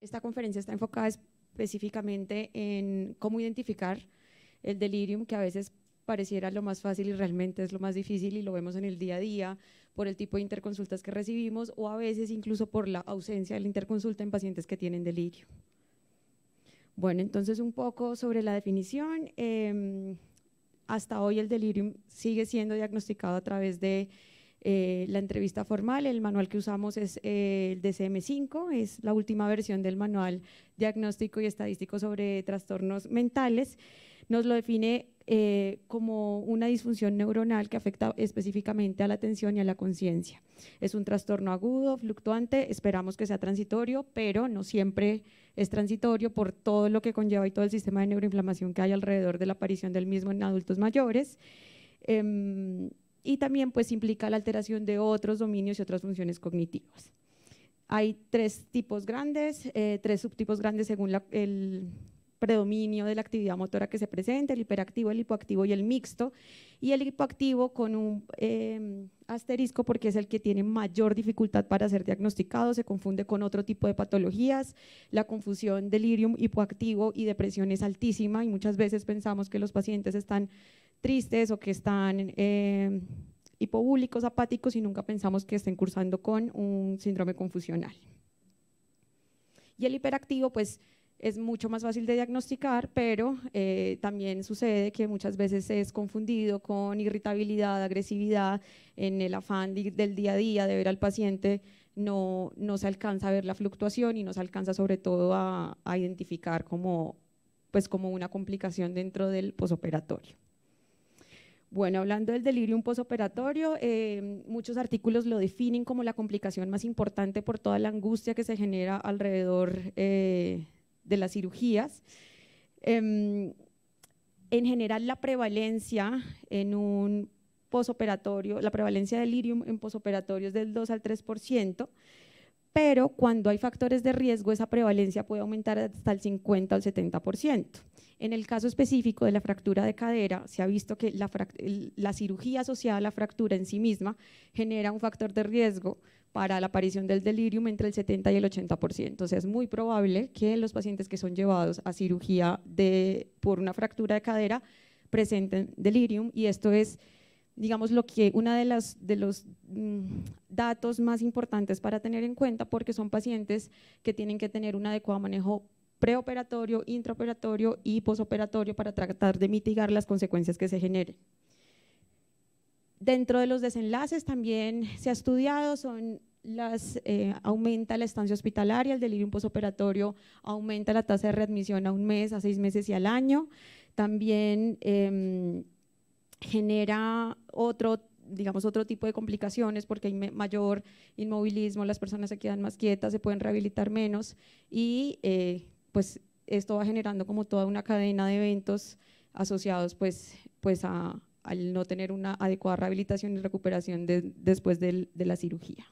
Esta conferencia está enfocada específicamente en cómo identificar el delirium, que a veces pareciera lo más fácil y realmente es lo más difícil y lo vemos en el día a día por el tipo de interconsultas que recibimos o a veces incluso por la ausencia de la interconsulta en pacientes que tienen delirio. Bueno, entonces un poco sobre la definición. Em, hasta hoy el delirium sigue siendo diagnosticado a través de eh, la entrevista formal. El manual que usamos es eh, el DCM5, es la última versión del manual diagnóstico y estadístico sobre trastornos mentales. Nos lo define eh, como una disfunción neuronal que afecta específicamente a la atención y a la conciencia. Es un trastorno agudo, fluctuante, esperamos que sea transitorio, pero no siempre es transitorio por todo lo que conlleva y todo el sistema de neuroinflamación que hay alrededor de la aparición del mismo en adultos mayores em, y también pues implica la alteración de otros dominios y otras funciones cognitivas. Hay tres tipos grandes, eh, tres subtipos grandes según el predominio de la actividad motora que se presenta, el hiperactivo, el hipoactivo y el mixto, y el hipoactivo con un em, asterisco porque es el que tiene mayor dificultad para ser diagnosticado, se confunde con otro tipo de patologías, la confusión delirium hipoactivo y depresión es altísima y muchas veces pensamos que los pacientes están tristes o que están em, hipobúlicos, apáticos y nunca pensamos que estén cursando con un síndrome confusional. Y el hiperactivo, pues es mucho más fácil de diagnosticar, pero eh, también sucede que muchas veces es confundido con irritabilidad, agresividad, en el afán del día a día de ver al paciente, no, no se alcanza a ver la fluctuación y no se alcanza sobre todo a, a identificar como, pues como una complicación dentro del posoperatorio. Bueno, hablando del delirium posoperatorio, em, muchos artículos lo definen como la complicación más importante por toda la angustia que se genera alrededor eh, de las cirugías. Em, en general, la prevalencia en un posoperatorio, la prevalencia de delirium en posoperatorio es del 2 al 3%, pero cuando hay factores de riesgo, esa prevalencia puede aumentar hasta el 50 al 70%. En el caso específico de la fractura de cadera, se ha visto que la, cirugía asociada a la fractura en sí misma genera un factor de riesgo para la aparición del delirium entre el 70 y el 80%. O sea, es muy probable que los pacientes que son llevados a cirugía por una fractura de cadera presenten delirium y esto es digamos lo que una de los mm, datos más importantes para tener en cuenta porque son pacientes que tienen que tener un adecuado manejo preoperatorio, intraoperatorio y posoperatorio para tratar de mitigar las consecuencias que se generen. Dentro de los desenlaces también se ha estudiado, son las, eh, aumenta la estancia hospitalaria, el delirium posoperatorio aumenta la tasa de readmisión a un mes, a seis meses y al año. También em, genera otro digamos, otro tipo de complicaciones porque hay mayor inmovilismo, las personas se quedan más quietas, se pueden rehabilitar menos y eh, pues esto va generando como toda una cadena de eventos asociados pues, pues al no tener una adecuada rehabilitación y recuperación después de, la cirugía.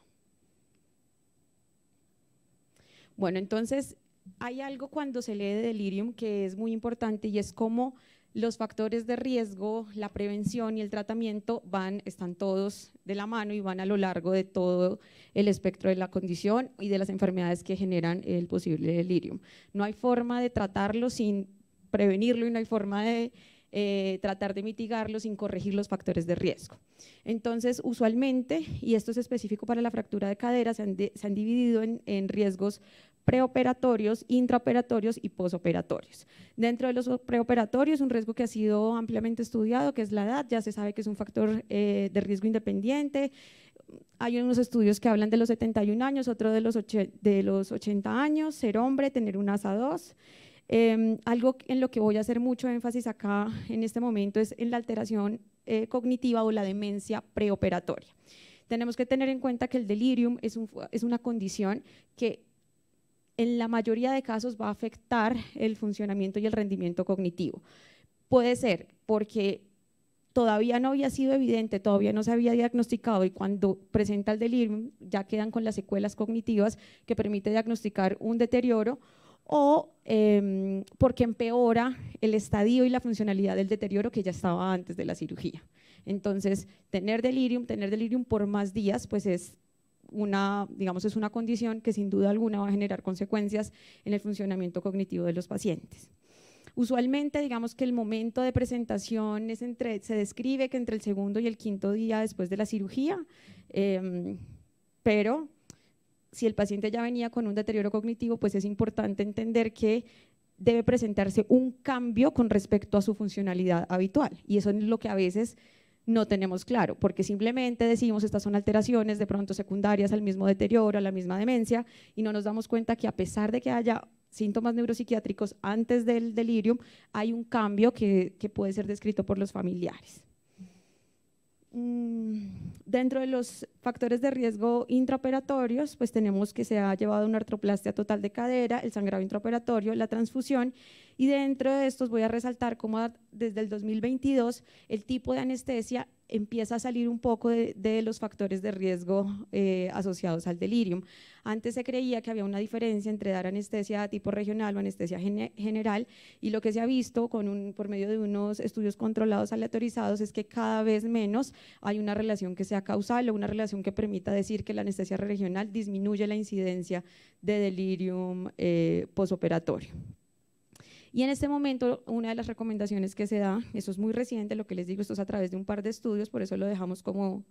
Bueno, entonces hay algo cuando se lee de delirium que es muy importante y es como los factores de riesgo, la prevención y el tratamiento van, están todos de la mano y van a lo largo de todo el espectro de la condición y de las enfermedades que generan el posible delirium. No hay forma de tratarlo sin prevenirlo y no hay forma de eh, tratar de mitigarlo sin corregir los factores de riesgo. Entonces, usualmente, y esto es específico para la fractura de cadera, se han, dividido en, en riesgos preoperatorios, intraoperatorios y posoperatorios. Dentro de los preoperatorios, un riesgo que ha sido ampliamente estudiado, que es la edad, ya se sabe que es un factor eh, de riesgo independiente. Hay unos estudios que hablan de los 71 años, otro de los, de los 80 años, ser hombre, tener un ASA2. Em, algo en lo que voy a hacer mucho énfasis acá en este momento es en la alteración eh, cognitiva o la demencia preoperatoria. Tenemos que tener en cuenta que el delirium es, un, es una condición que en la mayoría de casos va a afectar el funcionamiento y el rendimiento cognitivo. Puede ser porque todavía no había sido evidente, todavía no se había diagnosticado y cuando presenta el delirium ya quedan con las secuelas cognitivas que permite diagnosticar un deterioro o em, porque empeora el estadio y la funcionalidad del deterioro que ya estaba antes de la cirugía. Entonces, tener delirium, tener delirium por más días, pues es una, digamos, es una condición que sin duda alguna va a generar consecuencias en el funcionamiento cognitivo de los pacientes. Usualmente, digamos que el momento de presentación es entre, se describe que entre el segundo y el quinto día después de la cirugía, em, pero si el paciente ya venía con un deterioro cognitivo, pues es importante entender que debe presentarse un cambio con respecto a su funcionalidad habitual. Y eso es lo que a veces no tenemos claro, porque simplemente decimos estas son alteraciones de pronto secundarias al mismo deterioro, a la misma demencia, y no nos damos cuenta que a pesar de que haya síntomas neuropsiquiátricos antes del delirium, hay un cambio que, que puede ser descrito por los familiares. Mm, dentro de los factores de riesgo intraoperatorios, pues tenemos que se ha llevado una artroplastia total de cadera, el sangrado intraoperatorio, la transfusión y dentro de estos voy a resaltar cómo desde el 2022 el tipo de anestesia empieza a salir un poco de, los factores de riesgo eh, asociados al delirium. Antes se creía que había una diferencia entre dar anestesia a tipo regional o anestesia general y lo que se ha visto por medio de unos estudios controlados aleatorizados es que cada vez menos hay una relación que sea causal o una relación que permita decir que la anestesia regional disminuye la incidencia de delirium eh, posoperatorio. Y en este momento, una de las recomendaciones que se da, eso es muy reciente, lo que les digo, esto es a través de un par de estudios, por eso lo dejamos como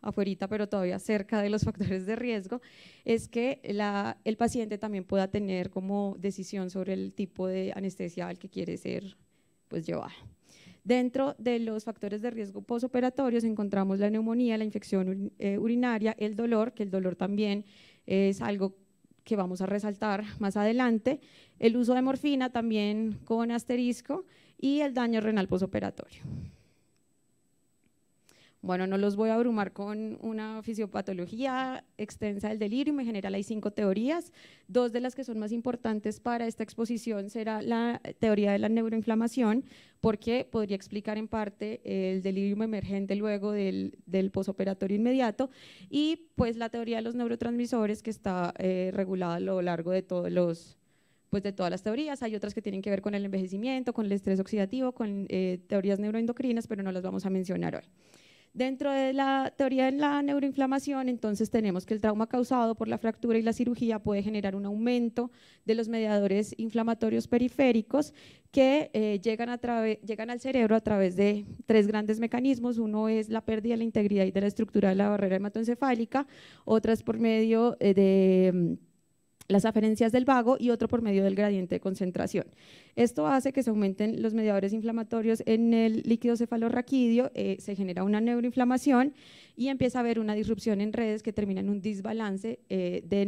afuerita, pero todavía cerca de los factores de riesgo, es que la, el paciente también pueda tener como decisión sobre el tipo de anestesia al que quiere ser pues, llevado. Dentro de los factores de riesgo posoperatorios encontramos la neumonía, la infección eh, urinaria, el dolor, que el dolor también es algo que vamos a resaltar más adelante, el uso de morfina también con asterisco y el daño renal posoperatorio. Bueno, no los voy a abrumar con una fisiopatología extensa del delirium. En general hay cinco teorías. Dos de las que son más importantes para esta exposición será la teoría de la neuroinflamación, porque podría explicar en parte el delirium emergente luego del, del posoperatorio inmediato y pues la teoría de los neurotransmisores que está eh, regulada a lo largo de todos los pues, de todas las teorías, hay otras que tienen que ver con el envejecimiento, con el estrés oxidativo, con eh, teorías neuroendocrinas, pero no las vamos a mencionar hoy. Dentro de la teoría de la neuroinflamación, entonces tenemos que el trauma causado por la fractura y la cirugía puede generar un aumento de los mediadores inflamatorios periféricos que eh, llegan, al cerebro a través de tres grandes mecanismos. Uno es la pérdida de la integridad y de la estructura de la barrera hematoencefálica, otra es por medio eh, de mm, las aferencias del vago y otro por medio del gradiente de concentración. Esto hace que se aumenten los mediadores inflamatorios en el líquido cefalorraquídeo, eh, se genera una neuroinflamación y empieza a haber una disrupción en redes que termina en un desbalance eh, de,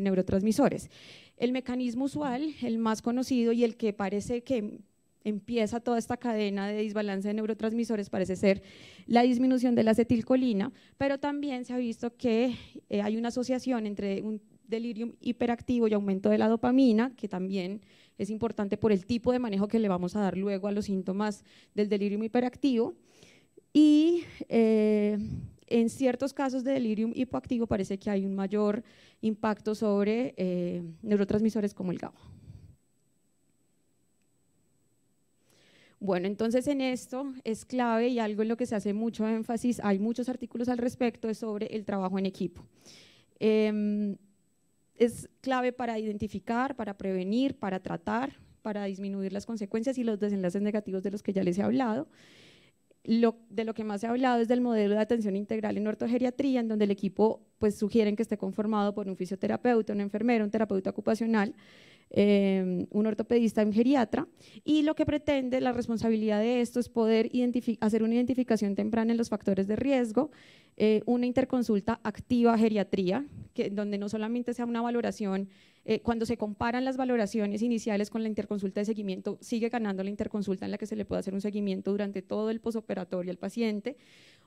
neurotransmisores. El mecanismo usual, el más conocido y el que parece que empieza toda esta cadena de desbalance de neurotransmisores, parece ser la disminución de la acetilcolina, pero también se ha visto que eh, hay una asociación entre un delirium hiperactivo y aumento de la dopamina, que también es importante por el tipo de manejo que le vamos a dar luego a los síntomas del delirium hiperactivo. Y eh, en ciertos casos de delirium hipoactivo parece que hay un mayor impacto sobre eh, neurotransmisores como el GABA. Bueno, entonces en esto es clave y algo en lo que se hace mucho énfasis, hay muchos artículos al respecto, es sobre el trabajo en equipo. Em, es clave para identificar, para prevenir, para tratar, para disminuir las consecuencias y los desenlaces negativos de los que ya les he hablado. de lo que más he hablado es del modelo de atención integral en ortogeriatría, en donde el equipo pues, sugieren que esté conformado por un fisioterapeuta, un enfermero, un terapeuta ocupacional, Em, un ortopedista un geriatra, y lo que pretende la responsabilidad de esto es poder hacer una identificación temprana en los factores de riesgo, eh, una interconsulta activa geriatría, que, donde no solamente sea una valoración, eh, cuando se comparan las valoraciones iniciales con la interconsulta de seguimiento, sigue ganando la interconsulta en la que se le puede hacer un seguimiento durante todo el posoperatorio al paciente,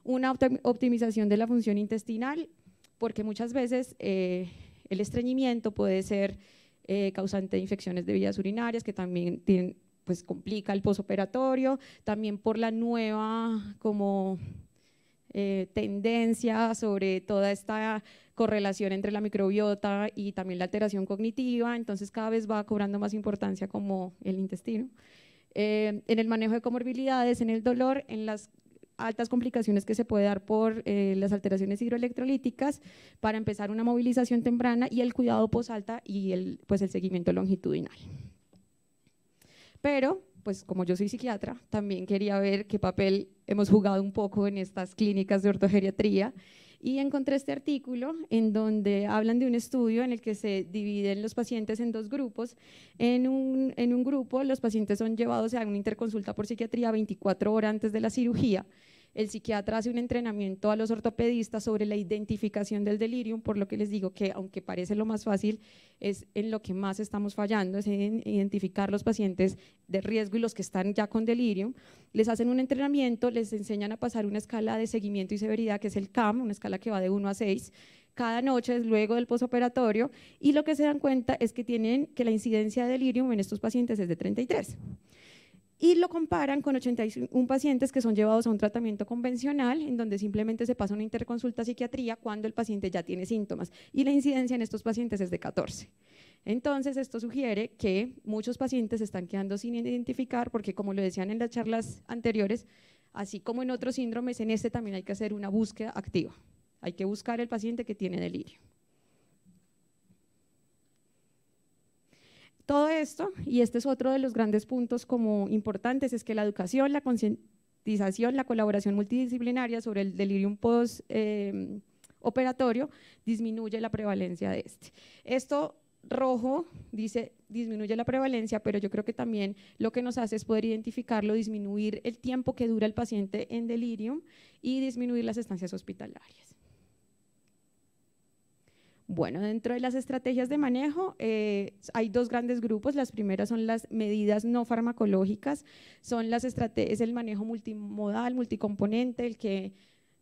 una optimización de la función intestinal, porque muchas veces eh, el estreñimiento puede ser eh, causante de infecciones de vías urinarias, que también pues complica el posoperatorio, también por la nueva como eh, tendencia sobre toda esta correlación entre la microbiota y también la alteración cognitiva, entonces cada vez va cobrando más importancia como el intestino. Eh, en el manejo de comorbilidades, en el dolor, en las altas complicaciones que se puede dar por eh, las alteraciones hidroelectrolíticas, para empezar una movilización temprana y el cuidado posalta y el, pues el seguimiento longitudinal. Pero, pues como yo soy psiquiatra, también quería ver qué papel hemos jugado un poco en estas clínicas de ortogeriatría y encontré este artículo en donde hablan de un estudio en el que se dividen los pacientes en dos grupos. En un, grupo los pacientes son llevados a una interconsulta por psiquiatría 24 horas antes de la cirugía el psiquiatra hace un entrenamiento a los ortopedistas sobre la identificación del delirium, por lo que les digo que aunque parece lo más fácil, es en lo que más estamos fallando, es en identificar los pacientes de riesgo y los que están ya con delirium. Les hacen un entrenamiento, les enseñan a pasar una escala de seguimiento y severidad, que es el CAM, una escala que va de 1 a 6 cada noche luego del posoperatorio y lo que se dan cuenta es que tienen que la incidencia de delirium en estos pacientes es de 33 y lo comparan con 81 pacientes que son llevados a un tratamiento convencional, en donde simplemente se pasa una interconsulta a psiquiatría cuando el paciente ya tiene síntomas, y la incidencia en estos pacientes es de 14. Entonces, esto sugiere que muchos pacientes están quedando sin identificar, porque como lo decían en las charlas anteriores, así como en otros síndromes, en este también hay que hacer una búsqueda activa. Hay que buscar el paciente que tiene delirio. Todo esto, y este es otro de los grandes puntos como importantes, es que la educación, la concientización, la colaboración multidisciplinaria sobre el delirium postoperatorio em, disminuye la prevalencia de este. Esto rojo dice disminuye la prevalencia, pero yo creo que también lo que nos hace es poder identificarlo, disminuir el tiempo que dura el paciente en delirium y disminuir las estancias hospitalarias. Bueno, dentro de las estrategias de manejo eh, hay dos grandes grupos. Las primeras son las medidas no farmacológicas, son las es el manejo multimodal, multicomponente, el que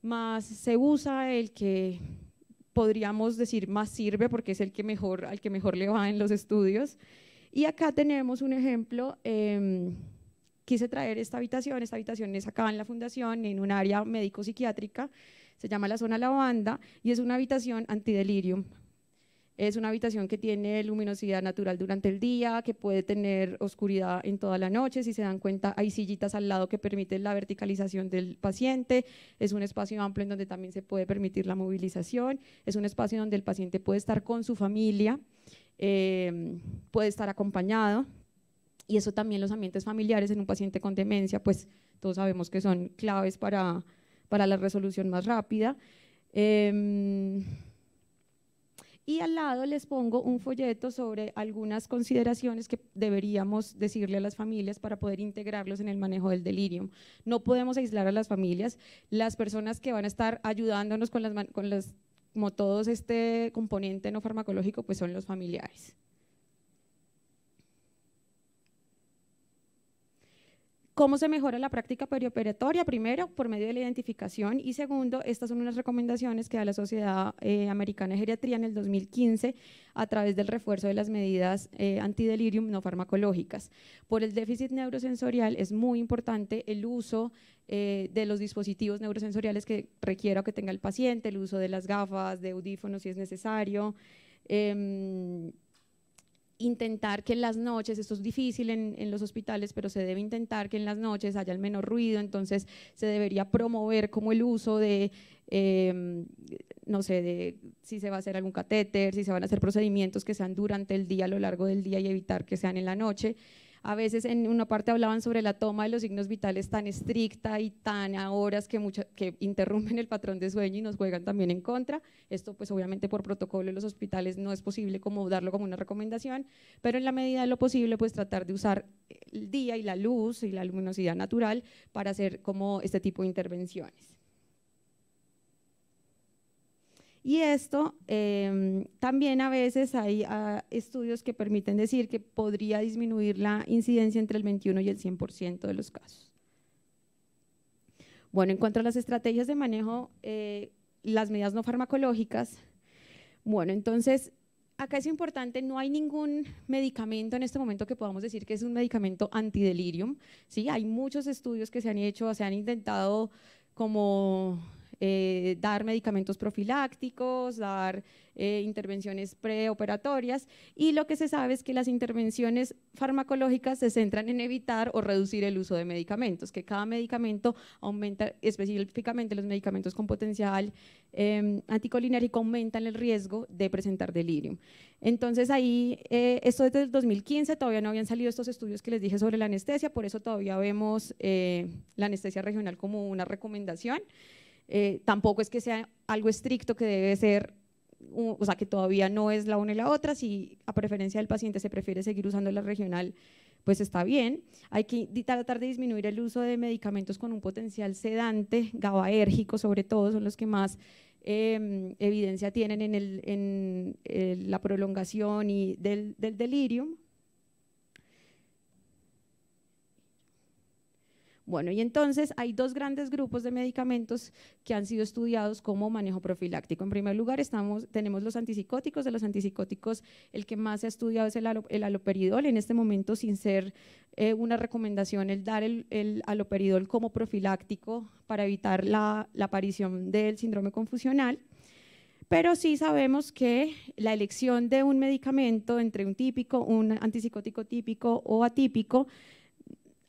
más se usa, el que podríamos decir más sirve porque es el que mejor, al que mejor le va en los estudios. Y acá tenemos un ejemplo. Em, quise traer esta habitación, esta habitación es acá en la fundación, en un área médico-psiquiátrica se llama la zona lavanda y es una habitación antidelirium. Es una habitación que tiene luminosidad natural durante el día, que puede tener oscuridad en toda la noche. Si se dan cuenta, hay sillitas al lado que permiten la verticalización del paciente. Es un espacio amplio en donde también se puede permitir la movilización. Es un espacio donde el paciente puede estar con su familia, eh, puede estar acompañado. Y eso también los ambientes familiares en un paciente con demencia, pues todos sabemos que son claves para para la resolución más rápida. Em, y al lado les pongo un folleto sobre algunas consideraciones que deberíamos decirle a las familias para poder integrarlos en el manejo del delirium. No podemos aislar a las familias. Las personas que van a estar ayudándonos con las, con como todos este componente no farmacológico, pues son los familiares. ¿Cómo se mejora la práctica perioperatoria? Primero, por medio de la identificación y segundo, estas son unas recomendaciones que da la Sociedad eh, Americana de Geriatría en el 2015 a través del refuerzo de las medidas eh, antidelirium no farmacológicas. Por el déficit neurosensorial es muy importante el uso eh, de los dispositivos neurosensoriales que requiera que tenga el paciente, el uso de las gafas, de audífonos si es necesario. Em, intentar que en las noches, esto es difícil en, los hospitales, pero se debe intentar que en las noches haya el menor ruido, entonces se debería promover como el uso de, em, no sé, de si se va a hacer algún catéter, si se van a hacer procedimientos que sean durante el día, a lo largo del día y evitar que sean en la noche. A veces en una parte hablaban sobre la toma de los signos vitales tan estricta y tan a horas que, que interrumpen el patrón de sueño y nos juegan también en contra. Esto pues obviamente por protocolo en los hospitales no es posible como darlo como una recomendación, pero en la medida de lo posible pues tratar de usar el día y la luz y la luminosidad natural para hacer como este tipo de intervenciones. Y esto em, también a veces hay ah, estudios que permiten decir que podría disminuir la incidencia entre el 21 y el 100% de los casos. Bueno, en cuanto a las estrategias de manejo, eh, las medidas no farmacológicas, bueno, entonces acá es importante, no hay ningún medicamento en este momento que podamos decir que es un medicamento antidelirium, ¿sí? Hay muchos estudios que se han hecho, se han intentado como eh, dar medicamentos profilácticos, dar eh, intervenciones preoperatorias y lo que se sabe es que las intervenciones farmacológicas se centran en evitar o reducir el uso de medicamentos, que cada medicamento aumenta específicamente los medicamentos con potencial eh, anticolinérgico aumentan el riesgo de presentar delirium. Entonces ahí, eh, esto desde el 2015, todavía no habían salido estos estudios que les dije sobre la anestesia, por eso todavía vemos la anestesia regional como una recomendación. Eh, tampoco es que sea algo estricto que debe ser, o sea, que todavía no es la una y la otra, si a preferencia del paciente se prefiere seguir usando la regional, pues está bien. Hay que tratar de disminuir el uso de medicamentos con un potencial sedante, gabaérgico sobre todo, son los que más em, evidencia tienen en, eh, la prolongación y del delirium, Bueno, y entonces hay dos grandes grupos de medicamentos que han sido estudiados como manejo profiláctico. En primer lugar, tenemos los antipsicóticos. De los antipsicóticos, el que más se ha estudiado es el, aloperidol. En este momento, sin ser eh, una recomendación, el dar el, el, aloperidol como profiláctico para evitar la, la aparición del síndrome confusional pero sí sabemos que la elección de un medicamento entre un típico, un antipsicótico típico o atípico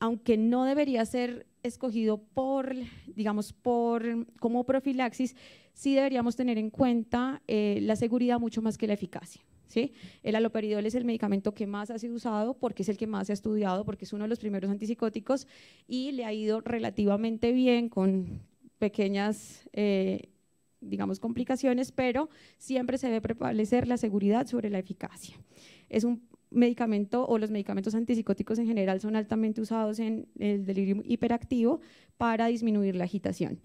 aunque no debería ser escogido por, digamos, por, como profilaxis, sí deberíamos tener en cuenta eh, la seguridad mucho más que la eficacia. ¿Sí? El aloperidol es el medicamento que más ha sido usado porque es el que más se ha estudiado, porque es uno de los primeros antipsicóticos y le ha ido relativamente bien con pequeñas, eh, digamos, complicaciones, pero siempre se debe prevalecer la seguridad sobre la eficacia. Es un medicamento o los medicamentos antipsicóticos en general son altamente usados en el delirio hiperactivo para disminuir la agitación.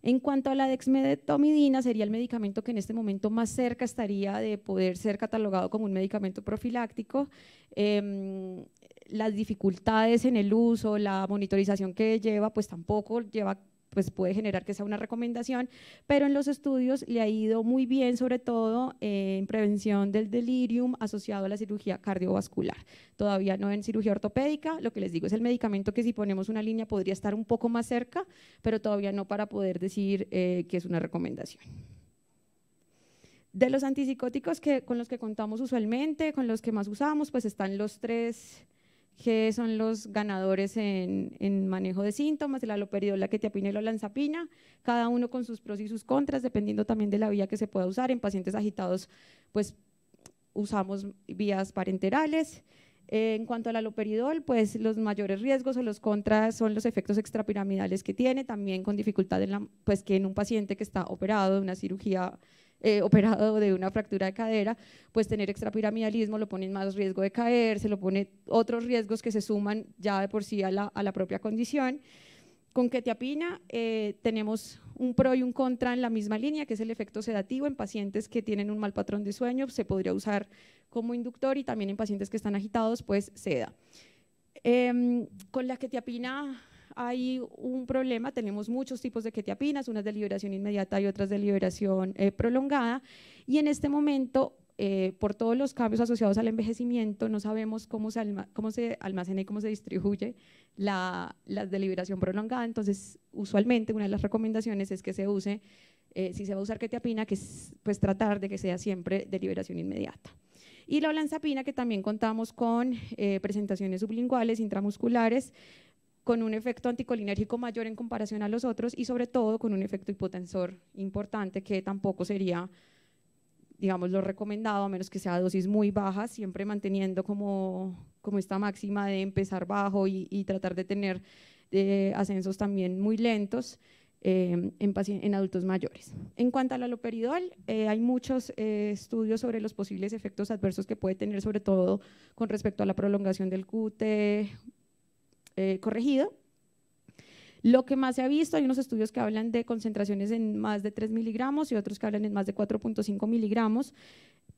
En cuanto a la dexmedetomidina, sería el medicamento que en este momento más cerca estaría de poder ser catalogado como un medicamento profiláctico. Em, las dificultades en el uso, la monitorización que lleva, pues tampoco lleva pues puede generar que sea una recomendación, pero en los estudios le ha ido muy bien, sobre todo eh, en prevención del delirium asociado a la cirugía cardiovascular. Todavía no en cirugía ortopédica, lo que les digo es el medicamento que si ponemos una línea podría estar un poco más cerca, pero todavía no para poder decir eh, que es una recomendación de los antipsicóticos que, con los que contamos usualmente, con los que más usamos, pues están los tres que son los ganadores en, manejo de síntomas, la loperidol, la quetiapina y la lanzapina cada uno con sus pros y sus contras, dependiendo también de la vía que se pueda usar. En pacientes agitados, pues usamos vías parenterales. Eh, en cuanto al la pues los mayores riesgos o los contras son los efectos extrapiramidales que tiene, también con dificultad en la, pues que en un paciente que está operado de una cirugía eh, operado de una fractura de cadera, pues tener extrapiramidalismo lo pone en más riesgo de caer, se lo pone otros riesgos que se suman ya de por sí a la, a la propia condición. Con ketiapina eh, tenemos un pro y un contra en la misma línea, que es el efecto sedativo en pacientes que tienen un mal patrón de sueño, se podría usar como inductor y también en pacientes que están agitados, pues seda. Em, con la ketiapina hay un problema, tenemos muchos tipos de quetiapinas, unas de liberación inmediata y otras de liberación eh, prolongada, y en este momento, eh, por todos los cambios asociados al envejecimiento, no sabemos cómo se, cómo se almacena y cómo se distribuye la, deliberación liberación prolongada, entonces usualmente una de las recomendaciones es que se use, eh, si se va a usar quetiapina, que es, pues tratar de que sea siempre de liberación inmediata y la olanzapina, que también contamos con presentaciones sublinguales, intramusculares, con un efecto anticolinérgico mayor en comparación a los otros y sobre todo con un efecto hipotensor importante que tampoco sería, digamos, lo recomendado, a menos que sea dosis muy bajas, siempre manteniendo como, como esta máxima de empezar bajo y, tratar de tener eh, ascensos también muy lentos. Eh, en, en, adultos mayores. En cuanto al aloperidol, eh, hay muchos eh, estudios sobre los posibles efectos adversos que puede tener, sobre todo con respecto a la prolongación del QT, eh, corregido. Lo que más se ha visto, hay unos estudios que hablan de concentraciones en más de 3 miligramos y otros que hablan en más de 4.5 miligramos,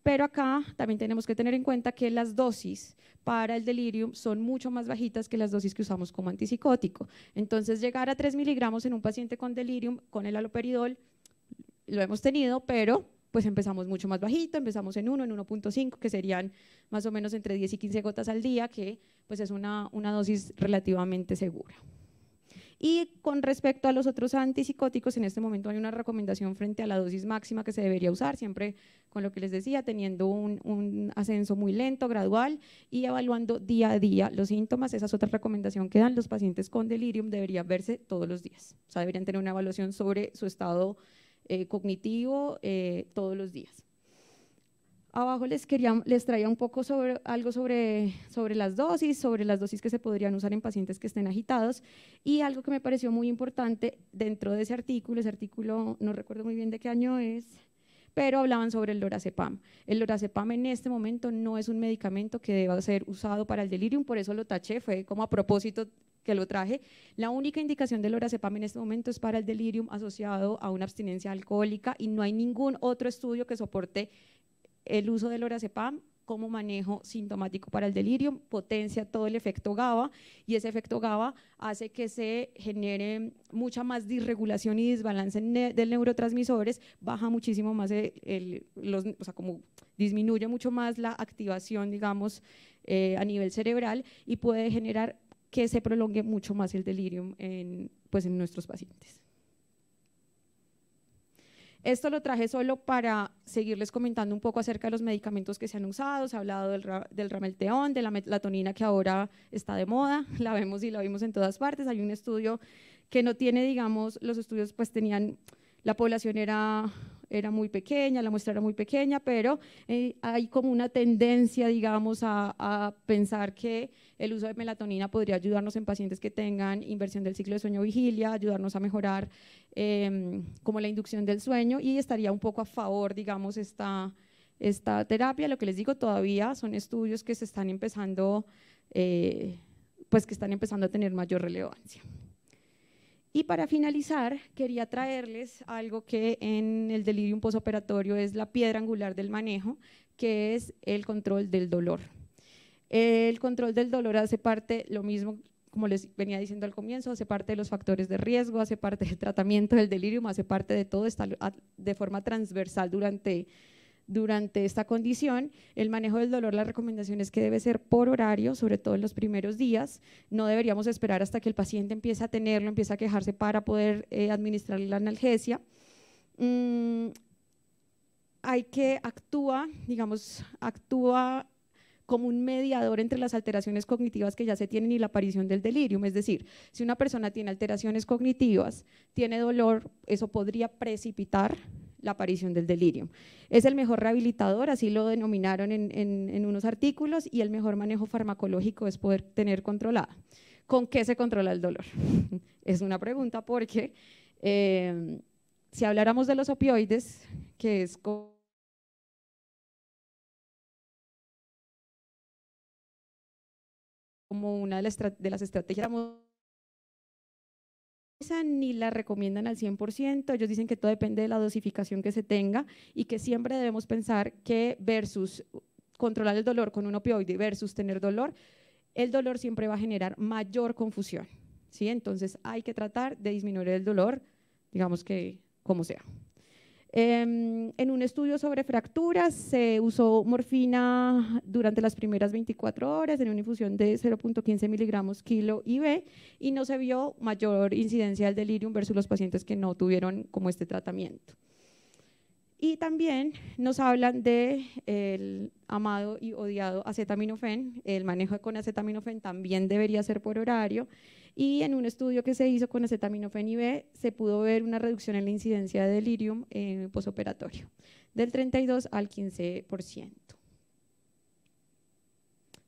pero acá también tenemos que tener en cuenta que las dosis para el delirium son mucho más bajitas que las dosis que usamos como antipsicótico. Entonces, llegar a 3 miligramos en un paciente con delirium, con el aloperidol, lo hemos tenido, pero pues empezamos mucho más bajito, empezamos en 1, en 1.5, que serían más o menos entre 10 y 15 gotas al día, que pues es una, dosis relativamente segura. Y con respecto a los otros antipsicóticos, en este momento hay una recomendación frente a la dosis máxima que se debería usar, siempre con lo que les decía, teniendo un, un, ascenso muy lento, gradual y evaluando día a día los síntomas. Esa es otra recomendación que dan los pacientes con delirium, deberían verse todos los días. O sea, deberían tener una evaluación sobre su estado eh, cognitivo eh, todos los días. Abajo les, quería, les traía un poco sobre, algo sobre, sobre las dosis, sobre las dosis que se podrían usar en pacientes que estén agitados y algo que me pareció muy importante dentro de ese artículo, ese artículo no recuerdo muy bien de qué año es, pero hablaban sobre el lorazepam. El lorazepam en este momento no es un medicamento que deba ser usado para el delirium, por eso lo taché, fue como a propósito que lo traje. La única indicación del lorazepam en este momento es para el delirium asociado a una abstinencia alcohólica y no hay ningún otro estudio que soporte el uso del lorazepam como manejo sintomático para el delirio, potencia todo el efecto GABA y ese efecto GABA hace que se genere mucha más disregulación y desbalance de neurotransmisores, baja muchísimo más eh, los, o sea, como disminuye mucho más la activación, digamos, eh, a nivel cerebral y puede generar que se prolongue mucho más el delirium en, pues, en nuestros pacientes. Esto lo traje solo para seguirles comentando un poco acerca de los medicamentos que se han usado. Se ha hablado del, del ramelteón, de la melatonina que ahora está de moda, la vemos y la vimos en todas partes. Hay un estudio que no tiene, digamos, los estudios pues tenían, la población era era muy pequeña, la muestra era muy pequeña, pero eh, hay como una tendencia, digamos, a, a, pensar que el uso de melatonina podría ayudarnos en pacientes que tengan inversión del ciclo de sueño vigilia, ayudarnos a mejorar Em, como la inducción del sueño y estaría un poco a favor, digamos, esta, esta terapia. Lo que les digo todavía son estudios que se están empezando, eh, pues que están empezando a tener mayor relevancia. Y para finalizar, quería traerles algo que en el delirium posoperatorio es la piedra angular del manejo, que es el control del dolor. El control del dolor hace parte, lo mismo como les venía diciendo al comienzo, hace parte de los factores de riesgo, hace parte del tratamiento del delirium, hace parte de todo, está de forma transversal durante, durante esta condición. El manejo del dolor, la recomendación es que debe ser por horario, sobre todo en los primeros días. No deberíamos esperar hasta que el paciente empiece a tenerlo, empiece a quejarse para poder eh, administrarle la analgesia. Mm, hay que actúa, digamos, actúa como un mediador entre las alteraciones cognitivas que ya se tienen y la aparición del delirium. Es decir, si una persona tiene alteraciones cognitivas, tiene dolor, eso podría precipitar la aparición del delirium. Es el mejor rehabilitador, así lo denominaron en, unos artículos, y el mejor manejo farmacológico es poder tener controlada. ¿Con qué se controla el dolor? es una pregunta porque eh, si habláramos de los opioides, que es... como una de las, de las estrategias ni la recomiendan al 100%, ellos dicen que todo depende de la dosificación que se tenga y que siempre debemos pensar que versus controlar el dolor con un opioide versus tener dolor, el dolor siempre va a generar mayor confusión, ¿sí? Entonces hay que tratar de disminuir el dolor, digamos que como sea. Em, en un estudio sobre fracturas se usó morfina durante las primeras 24 horas en una infusión de 0.15 miligramos kilo IV y no se vio mayor incidencia del delirium versus los pacientes que no tuvieron como este tratamiento. Y también nos hablan del amado y odiado acetaminofén. El manejo con acetaminofén también debería ser por horario y en un estudio que se hizo con y B, se pudo ver una reducción en la incidencia de delirium en el posoperatorio, del 32 al 15%.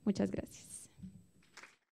Muchas gracias.